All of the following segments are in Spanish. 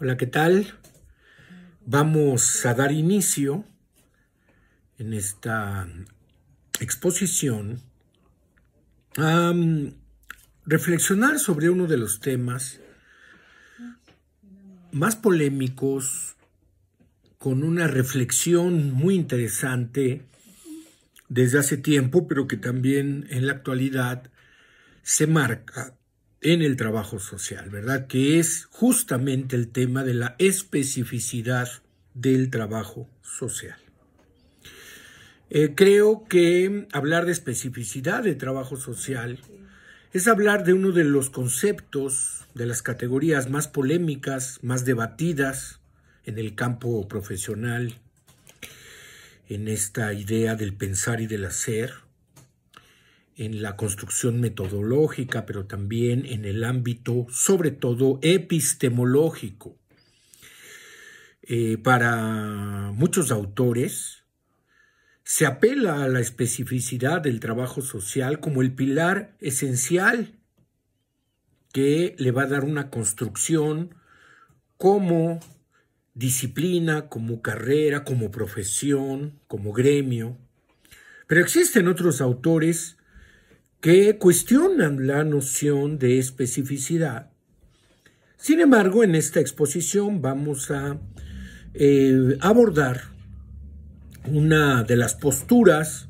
Hola, ¿qué tal? Vamos a dar inicio en esta exposición a mm, reflexionar sobre uno de los temas más polémicos con una reflexión muy interesante desde hace tiempo, pero que también en la actualidad se marca en el trabajo social, ¿verdad? Que es justamente el tema de la especificidad del trabajo social. Eh, creo que hablar de especificidad de trabajo social es hablar de uno de los conceptos, de las categorías más polémicas, más debatidas en el campo profesional, en esta idea del pensar y del hacer, en la construcción metodológica, pero también en el ámbito, sobre todo, epistemológico. Eh, para muchos autores, se apela a la especificidad del trabajo social como el pilar esencial que le va a dar una construcción como disciplina, como carrera, como profesión, como gremio. Pero existen otros autores que cuestionan la noción de especificidad. Sin embargo, en esta exposición vamos a eh, abordar una de las posturas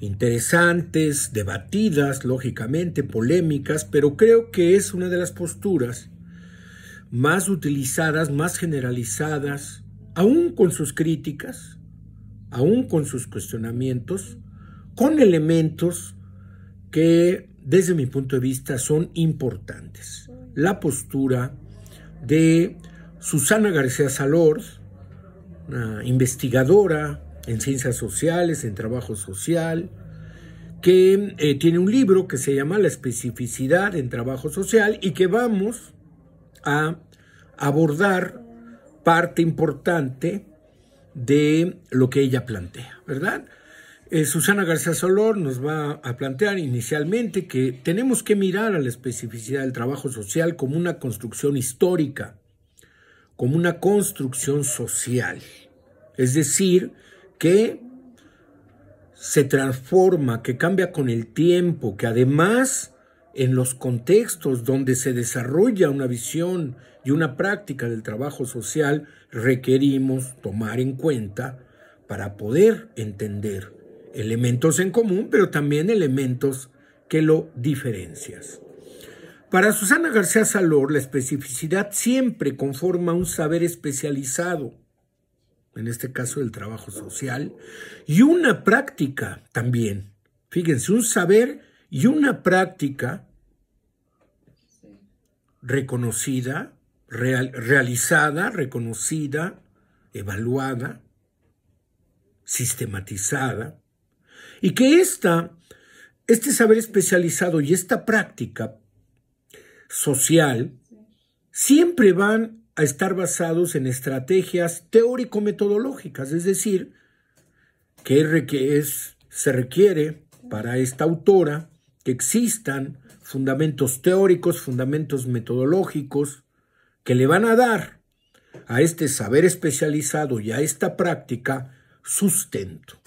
interesantes, debatidas, lógicamente polémicas, pero creo que es una de las posturas más utilizadas, más generalizadas, aún con sus críticas, aún con sus cuestionamientos, con elementos que desde mi punto de vista son importantes. La postura de Susana García Salor, una investigadora en ciencias sociales, en trabajo social, que eh, tiene un libro que se llama La especificidad en trabajo social y que vamos a abordar parte importante de lo que ella plantea, ¿verdad? Eh, Susana García Solor nos va a plantear inicialmente que tenemos que mirar a la especificidad del trabajo social como una construcción histórica, como una construcción social. Es decir, que se transforma, que cambia con el tiempo, que además en los contextos donde se desarrolla una visión y una práctica del trabajo social requerimos tomar en cuenta para poder entender elementos en común, pero también elementos que lo diferencias. Para Susana García Salor, la especificidad siempre conforma un saber especializado, en este caso el trabajo social, y una práctica también. Fíjense, un saber y una práctica reconocida, realizada, reconocida, evaluada, sistematizada, y que este saber especializado y esta práctica social siempre van a estar basados en estrategias teórico-metodológicas, es decir, que se requiere para esta autora que existan fundamentos teóricos, fundamentos metodológicos, que le van a dar a este saber especializado y a esta práctica sustento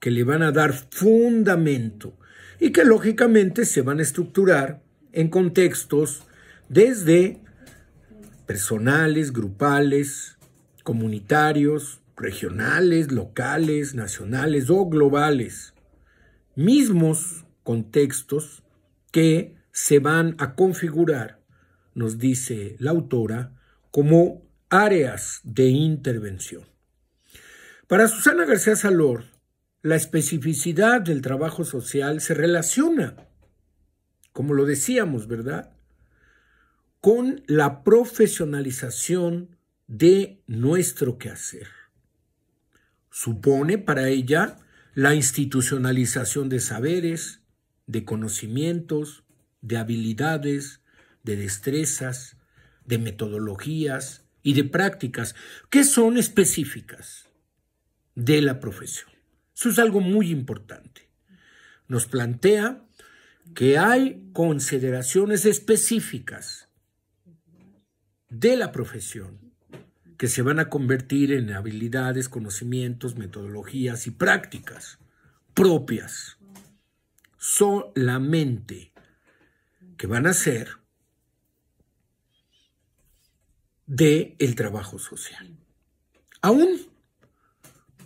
que le van a dar fundamento y que lógicamente se van a estructurar en contextos desde personales, grupales, comunitarios, regionales, locales, nacionales o globales. Mismos contextos que se van a configurar, nos dice la autora, como áreas de intervención. Para Susana García Salor, la especificidad del trabajo social se relaciona, como lo decíamos, ¿verdad?, con la profesionalización de nuestro quehacer. Supone para ella la institucionalización de saberes, de conocimientos, de habilidades, de destrezas, de metodologías y de prácticas que son específicas de la profesión. Eso es algo muy importante. Nos plantea que hay consideraciones específicas de la profesión que se van a convertir en habilidades, conocimientos, metodologías y prácticas propias solamente que van a ser de el trabajo social. Aún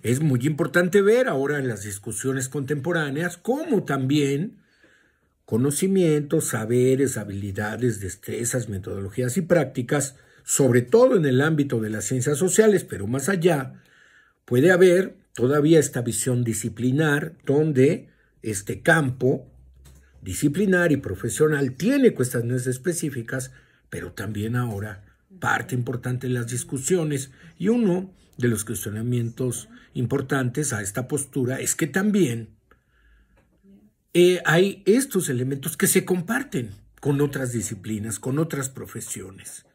es muy importante ver ahora en las discusiones contemporáneas cómo también conocimientos, saberes, habilidades, destrezas, metodologías y prácticas, sobre todo en el ámbito de las ciencias sociales, pero más allá, puede haber todavía esta visión disciplinar donde este campo disciplinar y profesional tiene cuestiones específicas, pero también ahora parte importante en las discusiones y uno de los cuestionamientos importantes a esta postura es que también eh, hay estos elementos que se comparten con otras disciplinas, con otras profesiones,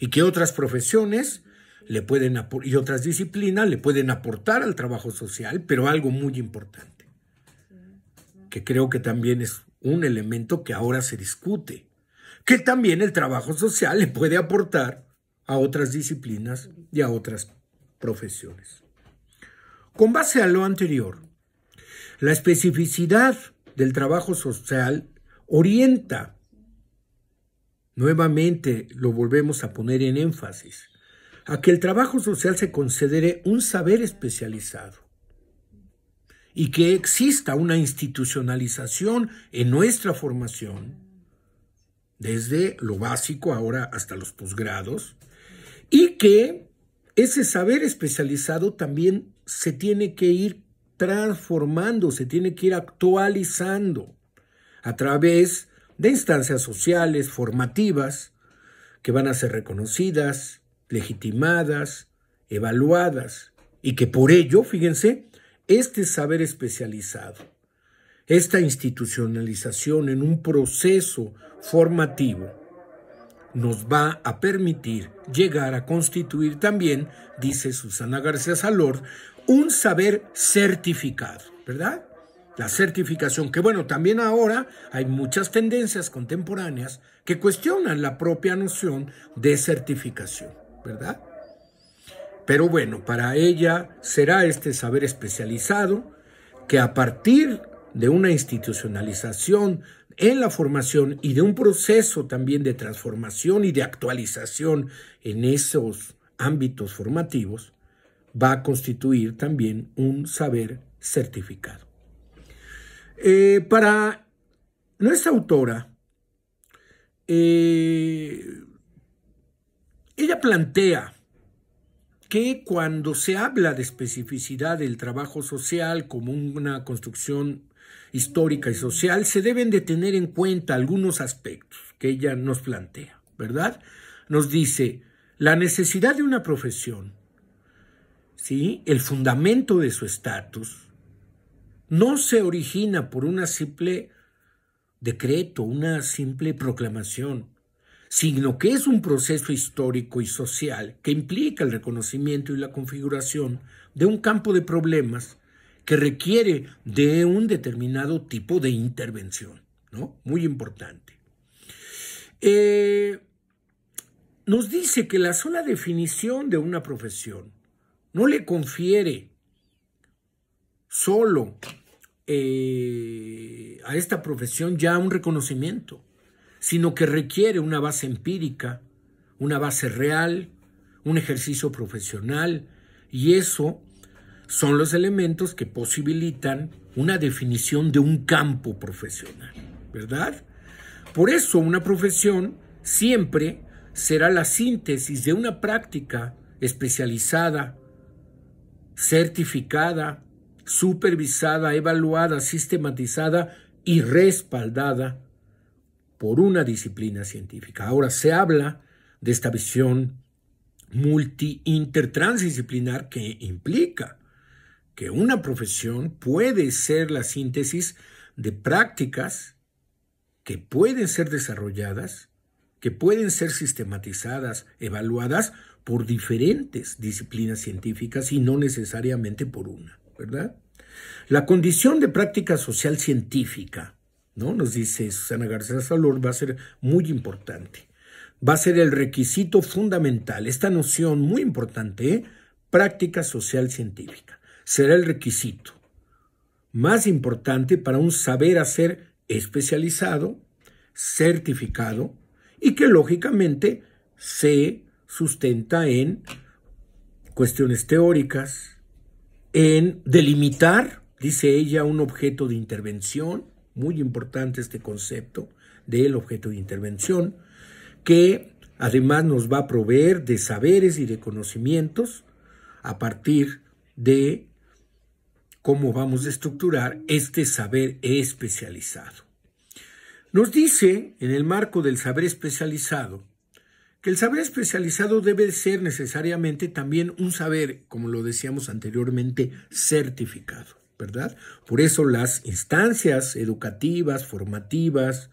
y que otras profesiones le pueden y otras disciplinas le pueden aportar al trabajo social, pero algo muy importante, que creo que también es un elemento que ahora se discute, que también el trabajo social le puede aportar a otras disciplinas y a otras profesiones. Con base a lo anterior, la especificidad del trabajo social orienta, nuevamente lo volvemos a poner en énfasis, a que el trabajo social se considere un saber especializado y que exista una institucionalización en nuestra formación, desde lo básico ahora hasta los posgrados, y que ese saber especializado también se tiene que ir transformando, se tiene que ir actualizando a través de instancias sociales, formativas, que van a ser reconocidas, legitimadas, evaluadas, y que por ello, fíjense, este saber especializado, esta institucionalización en un proceso formativo, nos va a permitir llegar a constituir también, dice Susana García Salord, un saber certificado, ¿verdad? La certificación, que bueno, también ahora hay muchas tendencias contemporáneas que cuestionan la propia noción de certificación, ¿verdad? Pero bueno, para ella será este saber especializado que a partir de una institucionalización en la formación y de un proceso también de transformación y de actualización en esos ámbitos formativos, va a constituir también un saber certificado. Eh, para nuestra autora, eh, ella plantea que cuando se habla de especificidad del trabajo social como una construcción histórica y social, se deben de tener en cuenta algunos aspectos que ella nos plantea, ¿verdad? Nos dice la necesidad de una profesión, ¿sí? el fundamento de su estatus, no se origina por una simple decreto, una simple proclamación, sino que es un proceso histórico y social que implica el reconocimiento y la configuración de un campo de problemas que requiere de un determinado tipo de intervención, ¿no? Muy importante. Eh, nos dice que la sola definición de una profesión no le confiere solo eh, a esta profesión ya un reconocimiento, sino que requiere una base empírica, una base real, un ejercicio profesional, y eso son los elementos que posibilitan una definición de un campo profesional, ¿verdad? Por eso una profesión siempre será la síntesis de una práctica especializada, certificada, supervisada, evaluada, sistematizada y respaldada por una disciplina científica. Ahora se habla de esta visión multi-intertransdisciplinar que implica que una profesión puede ser la síntesis de prácticas que pueden ser desarrolladas, que pueden ser sistematizadas, evaluadas por diferentes disciplinas científicas y no necesariamente por una, ¿verdad? La condición de práctica social científica, ¿no? Nos dice Susana García Salor, va a ser muy importante. Va a ser el requisito fundamental, esta noción muy importante, ¿eh? práctica social científica será el requisito más importante para un saber hacer especializado, certificado y que lógicamente se sustenta en cuestiones teóricas, en delimitar, dice ella, un objeto de intervención, muy importante este concepto del objeto de intervención, que además nos va a proveer de saberes y de conocimientos a partir de cómo vamos a estructurar este saber especializado. Nos dice, en el marco del saber especializado, que el saber especializado debe ser necesariamente también un saber, como lo decíamos anteriormente, certificado, ¿verdad? Por eso las instancias educativas, formativas,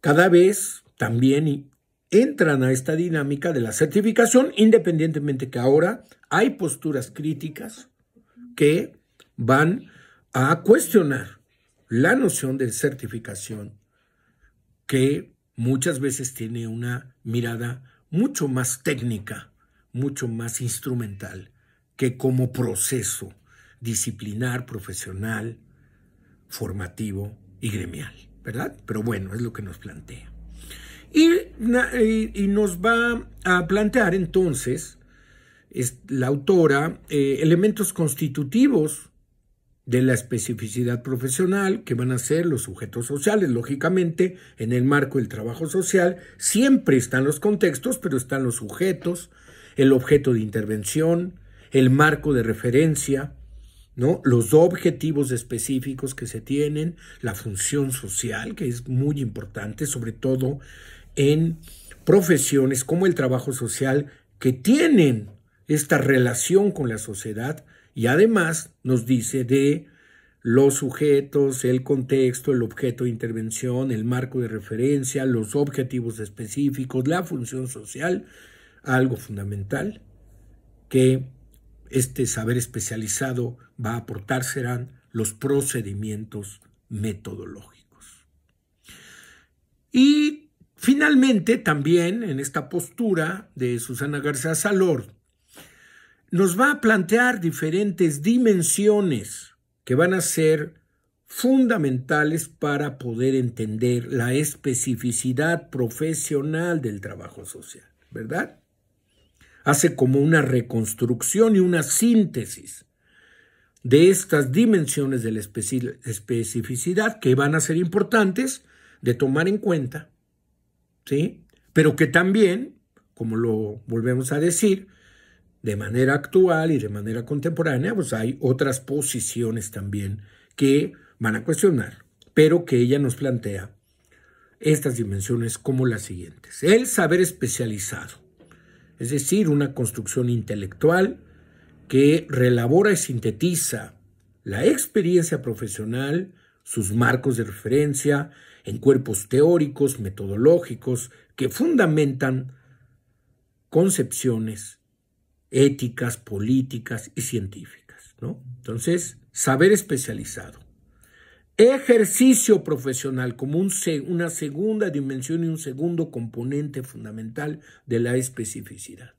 cada vez también entran a esta dinámica de la certificación, independientemente que ahora hay posturas críticas que van a cuestionar la noción de certificación que muchas veces tiene una mirada mucho más técnica, mucho más instrumental, que como proceso disciplinar, profesional, formativo y gremial, ¿verdad? Pero bueno, es lo que nos plantea. Y, nos va a plantear entonces es la autora eh, elementos constitutivos de la especificidad profesional que van a ser los sujetos sociales. Lógicamente, en el marco del trabajo social siempre están los contextos, pero están los sujetos, el objeto de intervención, el marco de referencia, ¿no? los objetivos específicos que se tienen, la función social, que es muy importante, sobre todo en profesiones como el trabajo social, que tienen esta relación con la sociedad y además nos dice de los sujetos, el contexto, el objeto de intervención, el marco de referencia, los objetivos específicos, la función social, algo fundamental que este saber especializado va a aportar serán los procedimientos metodológicos. Y finalmente, también en esta postura de Susana García Salor, nos va a plantear diferentes dimensiones que van a ser fundamentales para poder entender la especificidad profesional del trabajo social, ¿verdad? Hace como una reconstrucción y una síntesis de estas dimensiones de la especificidad que van a ser importantes de tomar en cuenta, ¿sí? Pero que también, como lo volvemos a decir, de manera actual y de manera contemporánea, pues hay otras posiciones también que van a cuestionar, pero que ella nos plantea estas dimensiones como las siguientes. El saber especializado, es decir, una construcción intelectual que relabora y sintetiza la experiencia profesional, sus marcos de referencia, en cuerpos teóricos, metodológicos, que fundamentan concepciones éticas, políticas y científicas. ¿no? Entonces, saber especializado. Ejercicio profesional como un, una segunda dimensión y un segundo componente fundamental de la especificidad.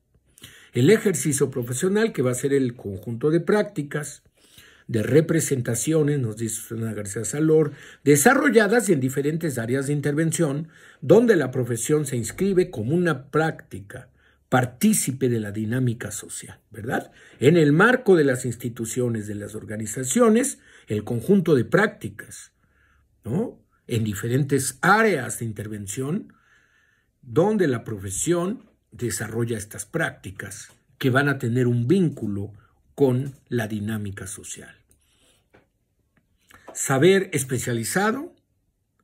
El ejercicio profesional, que va a ser el conjunto de prácticas, de representaciones, nos dice Susana García Salor, desarrolladas en diferentes áreas de intervención, donde la profesión se inscribe como una práctica partícipe de la dinámica social, ¿verdad? En el marco de las instituciones, de las organizaciones, el conjunto de prácticas, ¿no? En diferentes áreas de intervención donde la profesión desarrolla estas prácticas que van a tener un vínculo con la dinámica social. Saber especializado,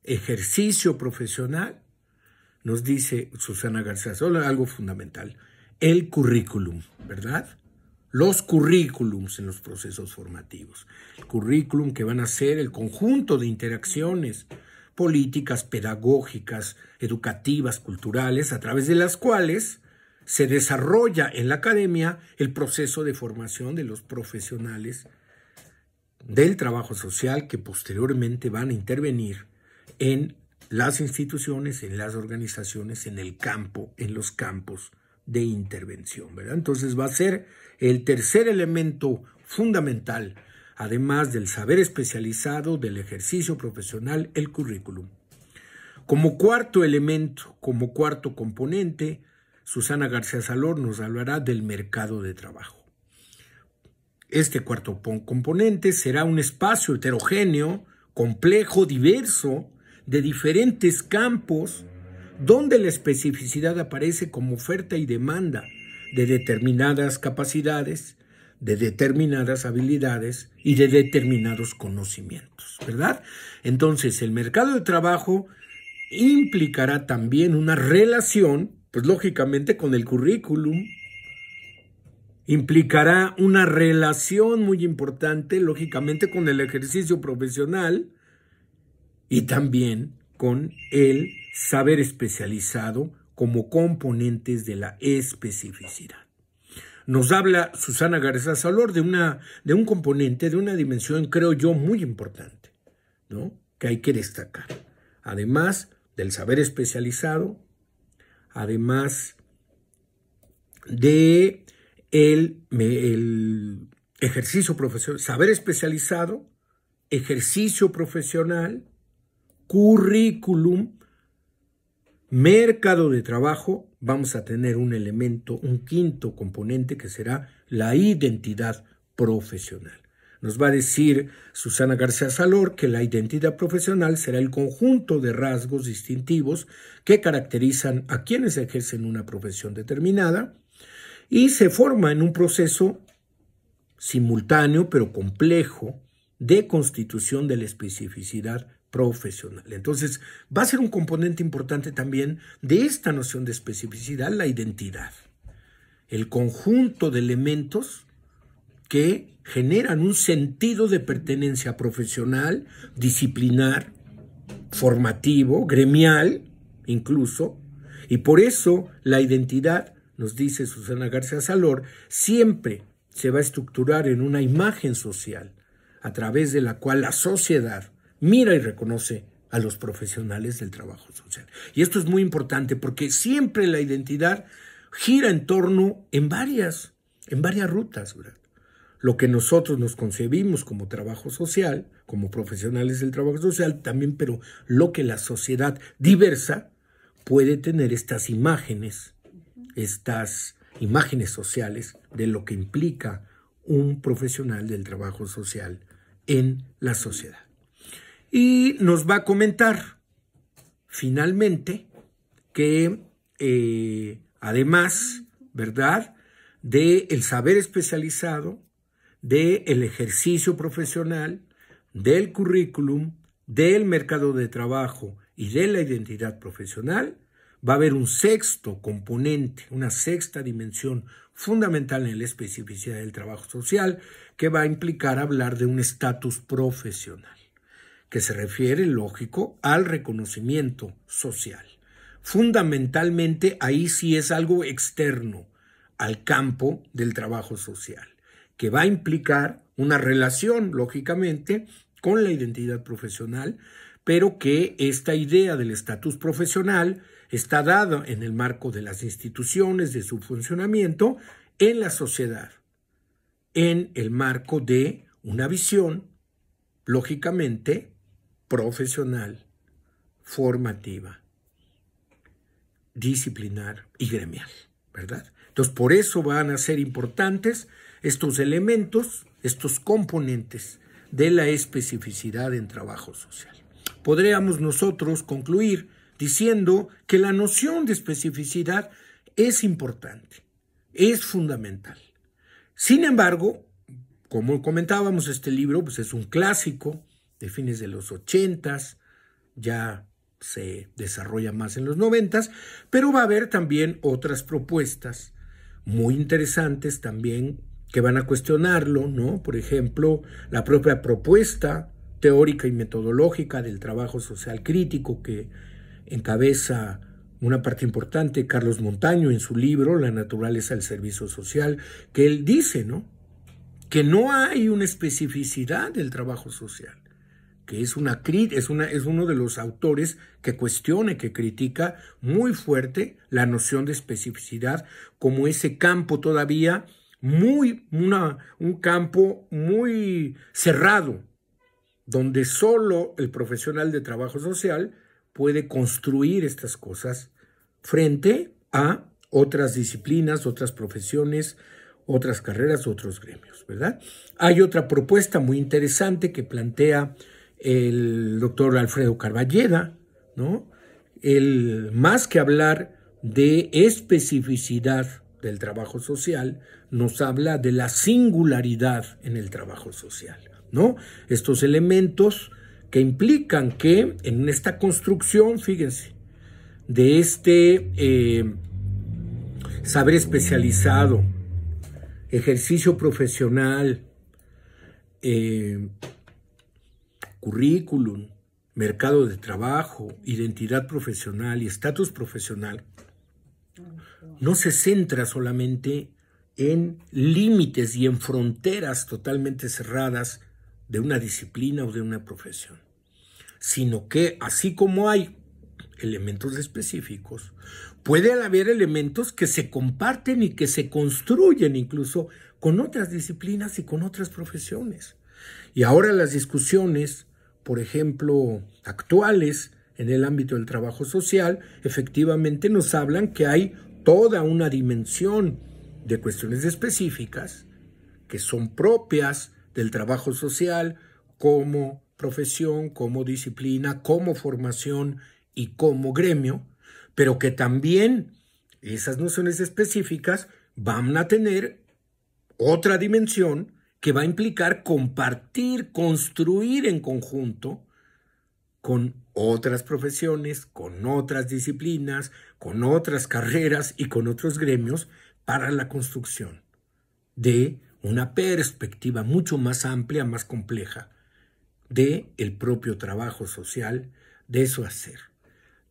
ejercicio profesional, nos dice Susana García algo fundamental, el currículum, ¿verdad? Los currículums en los procesos formativos. El currículum que van a ser el conjunto de interacciones políticas, pedagógicas, educativas, culturales, a través de las cuales se desarrolla en la academia el proceso de formación de los profesionales del trabajo social que posteriormente van a intervenir en las instituciones, en las organizaciones, en el campo, en los campos de intervención, ¿verdad? Entonces va a ser el tercer elemento fundamental, además del saber especializado, del ejercicio profesional, el currículum. Como cuarto elemento, como cuarto componente, Susana García Salor nos hablará del mercado de trabajo. Este cuarto componente será un espacio heterogéneo, complejo, diverso, de diferentes campos donde la especificidad aparece como oferta y demanda de determinadas capacidades, de determinadas habilidades y de determinados conocimientos, ¿verdad? Entonces, el mercado de trabajo implicará también una relación, pues lógicamente con el currículum, implicará una relación muy importante, lógicamente con el ejercicio profesional, y también con el saber especializado como componentes de la especificidad. Nos habla Susana Garza Salor de, una, de un componente, de una dimensión, creo yo, muy importante, ¿no? que hay que destacar. Además del saber especializado, además de el, el ejercicio profesional, saber especializado, ejercicio profesional, currículum, mercado de trabajo, vamos a tener un elemento, un quinto componente que será la identidad profesional. Nos va a decir Susana García Salor que la identidad profesional será el conjunto de rasgos distintivos que caracterizan a quienes ejercen una profesión determinada y se forma en un proceso simultáneo pero complejo de constitución de la especificidad profesional. Entonces, va a ser un componente importante también de esta noción de especificidad, la identidad. El conjunto de elementos que generan un sentido de pertenencia profesional, disciplinar, formativo, gremial, incluso. Y por eso la identidad, nos dice Susana García Salor, siempre se va a estructurar en una imagen social a través de la cual la sociedad mira y reconoce a los profesionales del trabajo social. Y esto es muy importante porque siempre la identidad gira en torno en varias, en varias rutas, Lo que nosotros nos concebimos como trabajo social, como profesionales del trabajo social también, pero lo que la sociedad diversa puede tener estas imágenes, estas imágenes sociales de lo que implica un profesional del trabajo social en la sociedad y nos va a comentar finalmente que eh, además, ¿verdad? De el saber especializado, del el ejercicio profesional, del currículum, del mercado de trabajo y de la identidad profesional, va a haber un sexto componente, una sexta dimensión fundamental en la especificidad del trabajo social que va a implicar hablar de un estatus profesional que se refiere, lógico, al reconocimiento social. Fundamentalmente ahí sí es algo externo al campo del trabajo social, que va a implicar una relación, lógicamente, con la identidad profesional, pero que esta idea del estatus profesional está dada en el marco de las instituciones, de su funcionamiento, en la sociedad, en el marco de una visión, lógicamente, profesional, formativa, disciplinar y gremial, ¿verdad? Entonces, por eso van a ser importantes estos elementos, estos componentes de la especificidad en trabajo social. Podríamos nosotros concluir diciendo que la noción de especificidad es importante, es fundamental. Sin embargo, como comentábamos, este libro pues es un clásico, fines de los 80, ya se desarrolla más en los noventas, pero va a haber también otras propuestas muy interesantes también que van a cuestionarlo, ¿no? Por ejemplo, la propia propuesta teórica y metodológica del trabajo social crítico que encabeza una parte importante Carlos Montaño en su libro La naturaleza del servicio social, que él dice, ¿no? Que no hay una especificidad del trabajo social que es, es, una, es uno de los autores que cuestiona que critica muy fuerte la noción de especificidad como ese campo todavía muy, una, un campo muy cerrado, donde solo el profesional de trabajo social puede construir estas cosas frente a otras disciplinas, otras profesiones, otras carreras, otros gremios, ¿verdad? Hay otra propuesta muy interesante que plantea el doctor Alfredo Carballeda, ¿no? El, más que hablar de especificidad del trabajo social, nos habla de la singularidad en el trabajo social, ¿no? Estos elementos que implican que en esta construcción, fíjense, de este eh, saber especializado, ejercicio profesional, eh, currículum, mercado de trabajo, identidad profesional y estatus profesional, no se centra solamente en límites y en fronteras totalmente cerradas de una disciplina o de una profesión, sino que así como hay elementos específicos, pueden haber elementos que se comparten y que se construyen incluso con otras disciplinas y con otras profesiones. Y ahora las discusiones por ejemplo, actuales en el ámbito del trabajo social, efectivamente nos hablan que hay toda una dimensión de cuestiones específicas que son propias del trabajo social como profesión, como disciplina, como formación y como gremio, pero que también esas nociones específicas van a tener otra dimensión que va a implicar compartir, construir en conjunto con otras profesiones, con otras disciplinas, con otras carreras y con otros gremios para la construcción de una perspectiva mucho más amplia, más compleja de el propio trabajo social, de su hacer,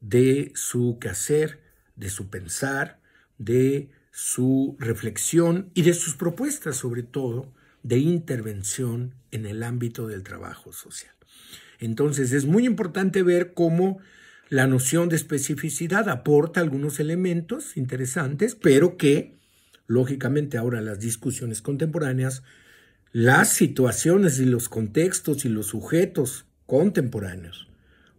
de su quehacer, de su pensar, de su reflexión y de sus propuestas sobre todo de intervención en el ámbito del trabajo social. Entonces es muy importante ver cómo la noción de especificidad aporta algunos elementos interesantes, pero que, lógicamente, ahora las discusiones contemporáneas, las situaciones y los contextos y los sujetos contemporáneos,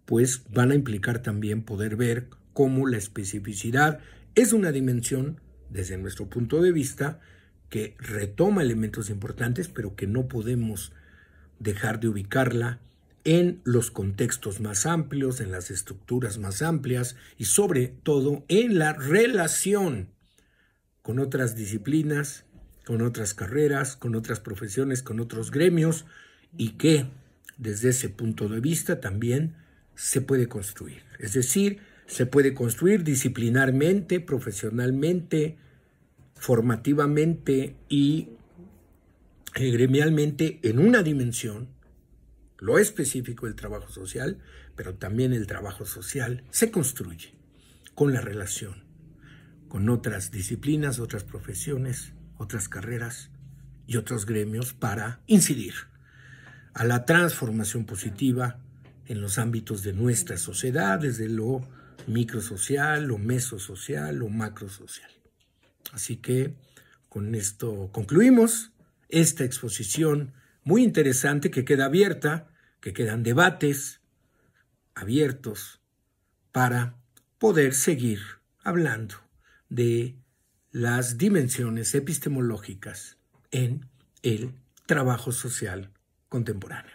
pues van a implicar también poder ver cómo la especificidad es una dimensión, desde nuestro punto de vista, que retoma elementos importantes, pero que no podemos dejar de ubicarla en los contextos más amplios, en las estructuras más amplias y sobre todo en la relación con otras disciplinas, con otras carreras, con otras profesiones, con otros gremios y que desde ese punto de vista también se puede construir. Es decir, se puede construir disciplinarmente, profesionalmente, formativamente y gremialmente en una dimensión, lo específico del trabajo social, pero también el trabajo social se construye con la relación, con otras disciplinas, otras profesiones, otras carreras y otros gremios para incidir a la transformación positiva en los ámbitos de nuestra sociedad, desde lo microsocial, lo mesosocial, lo macrosocial. Así que con esto concluimos esta exposición muy interesante que queda abierta, que quedan debates abiertos para poder seguir hablando de las dimensiones epistemológicas en el trabajo social contemporáneo.